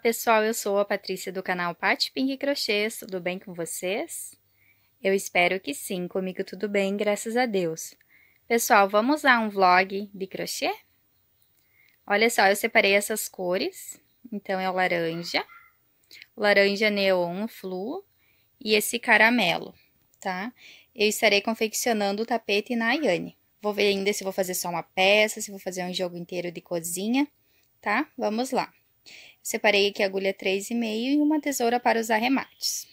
pessoal, eu sou a Patrícia do canal Pati Pink Crochês, tudo bem com vocês? Eu espero que sim, comigo tudo bem, graças a Deus. Pessoal, vamos a um vlog de crochê? Olha só, eu separei essas cores, então é o laranja, laranja neon flu e esse caramelo, tá? Eu estarei confeccionando o tapete na Ayane. Vou ver ainda se vou fazer só uma peça, se vou fazer um jogo inteiro de cozinha, tá? Vamos lá. Separei aqui a agulha 3,5 e uma tesoura para os arremates.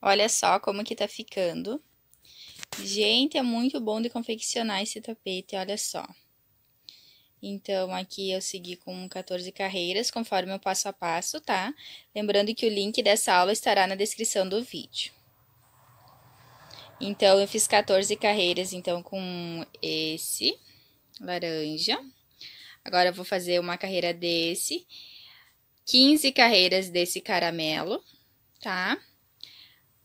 Olha só como que tá ficando. Gente, é muito bom de confeccionar esse tapete, olha só. Então, aqui eu segui com 14 carreiras, conforme o passo a passo, tá? Lembrando que o link dessa aula estará na descrição do vídeo. Então, eu fiz 14 carreiras, então, com esse laranja. Agora eu vou fazer uma carreira desse, 15 carreiras desse caramelo, tá?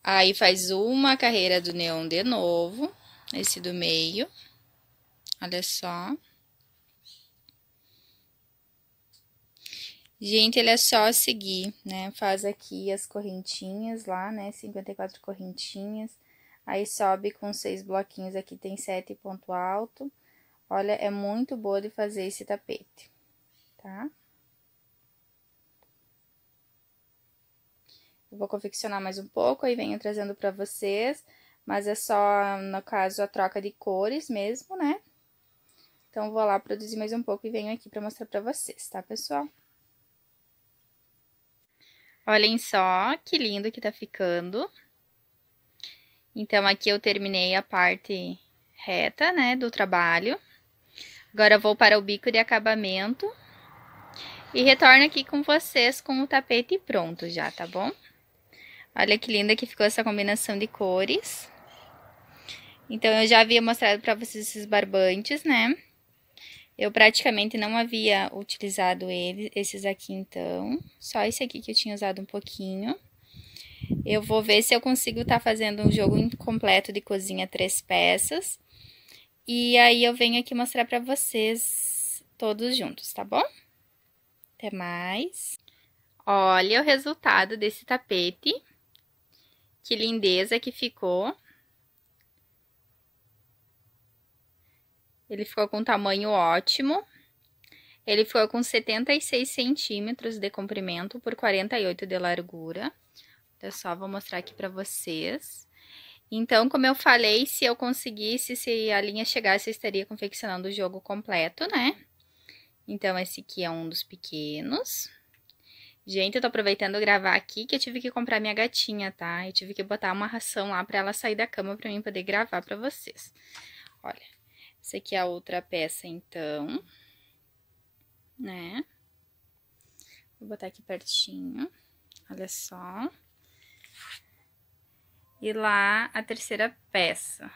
Aí faz uma carreira do neon de novo, esse do meio. Olha só. Gente, ele é só seguir, né? Faz aqui as correntinhas lá, né? 54 correntinhas. Aí sobe com seis bloquinhos aqui, tem sete ponto alto. Olha, é muito boa de fazer esse tapete, tá? Eu vou confeccionar mais um pouco, e venho trazendo pra vocês, mas é só, no caso, a troca de cores mesmo, né? Então, vou lá produzir mais um pouco e venho aqui pra mostrar pra vocês, tá, pessoal? Olhem só que lindo que tá ficando. Então, aqui eu terminei a parte reta, né, do trabalho. Agora vou para o bico de acabamento. E retorno aqui com vocês com o tapete pronto já, tá bom? Olha que linda que ficou essa combinação de cores. Então, eu já havia mostrado para vocês esses barbantes, né? Eu praticamente não havia utilizado eles, esses aqui, então. Só esse aqui que eu tinha usado um pouquinho. Eu vou ver se eu consigo estar tá fazendo um jogo completo de cozinha três peças. E aí eu venho aqui mostrar para vocês todos juntos, tá bom? Até mais. Olha o resultado desse tapete. Que lindeza que ficou. Ele ficou com um tamanho ótimo. Ele ficou com 76 centímetros de comprimento por 48 de largura. Eu só, vou mostrar aqui para vocês. Então, como eu falei, se eu conseguisse, se a linha chegasse, eu estaria confeccionando o jogo completo, né? Então, esse aqui é um dos pequenos. Gente, eu tô aproveitando gravar aqui que eu tive que comprar minha gatinha, tá? Eu tive que botar uma ração lá pra ela sair da cama pra mim poder gravar pra vocês. Olha, essa aqui é a outra peça, então. Né? Vou botar aqui pertinho. Olha só. E lá a terceira peça.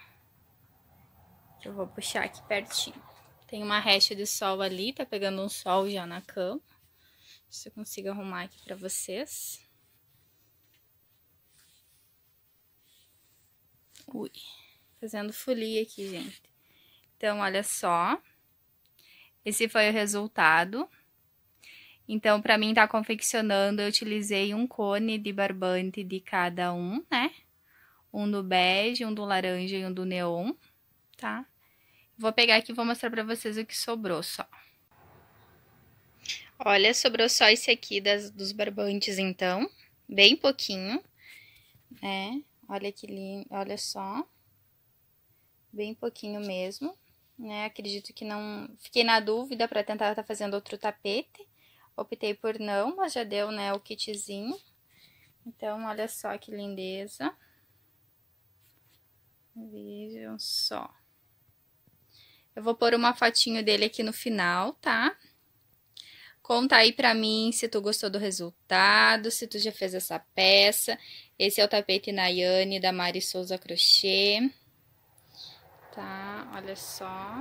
eu vou puxar aqui pertinho. Tem uma recha de sol ali, tá pegando um sol já na cama. Se eu consigo arrumar aqui pra vocês. Ui, fazendo folia aqui, gente. Então, olha só. Esse foi o resultado. Então, para mim tá confeccionando, eu utilizei um cone de barbante de cada um, né? um do bege, um do laranja e um do neon, tá? Vou pegar aqui e vou mostrar para vocês o que sobrou só. Olha, sobrou só esse aqui das, dos barbantes, então. Bem pouquinho, né? Olha que lindo, olha só. Bem pouquinho mesmo, né? Acredito que não... Fiquei na dúvida para tentar estar tá fazendo outro tapete. Optei por não, mas já deu, né, o kitzinho. Então, olha só que lindeza. Vejam só. Eu vou pôr uma fotinho dele aqui no final, tá? Conta aí pra mim se tu gostou do resultado, se tu já fez essa peça. Esse é o tapete Nayane da Mari Souza Crochê. Tá, olha só.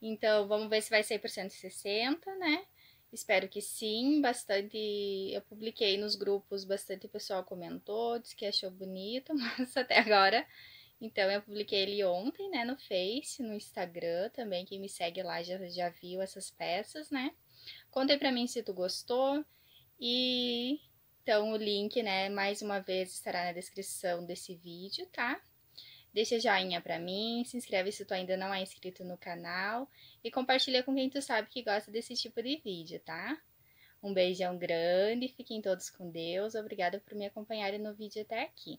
Então, vamos ver se vai sair por 160, né? Espero que sim, bastante... Eu publiquei nos grupos, bastante pessoal comentou, disse que achou bonito, mas até agora então, eu publiquei ele ontem, né, no Face, no Instagram também. Quem me segue lá já, já viu essas peças, né? Contei pra mim se tu gostou. E então o link, né, mais uma vez estará na descrição desse vídeo, tá? Deixa joinha pra mim, se inscreve se tu ainda não é inscrito no canal e compartilha com quem tu sabe que gosta desse tipo de vídeo, tá? Um beijão grande, fiquem todos com Deus. Obrigada por me acompanharem no vídeo até aqui.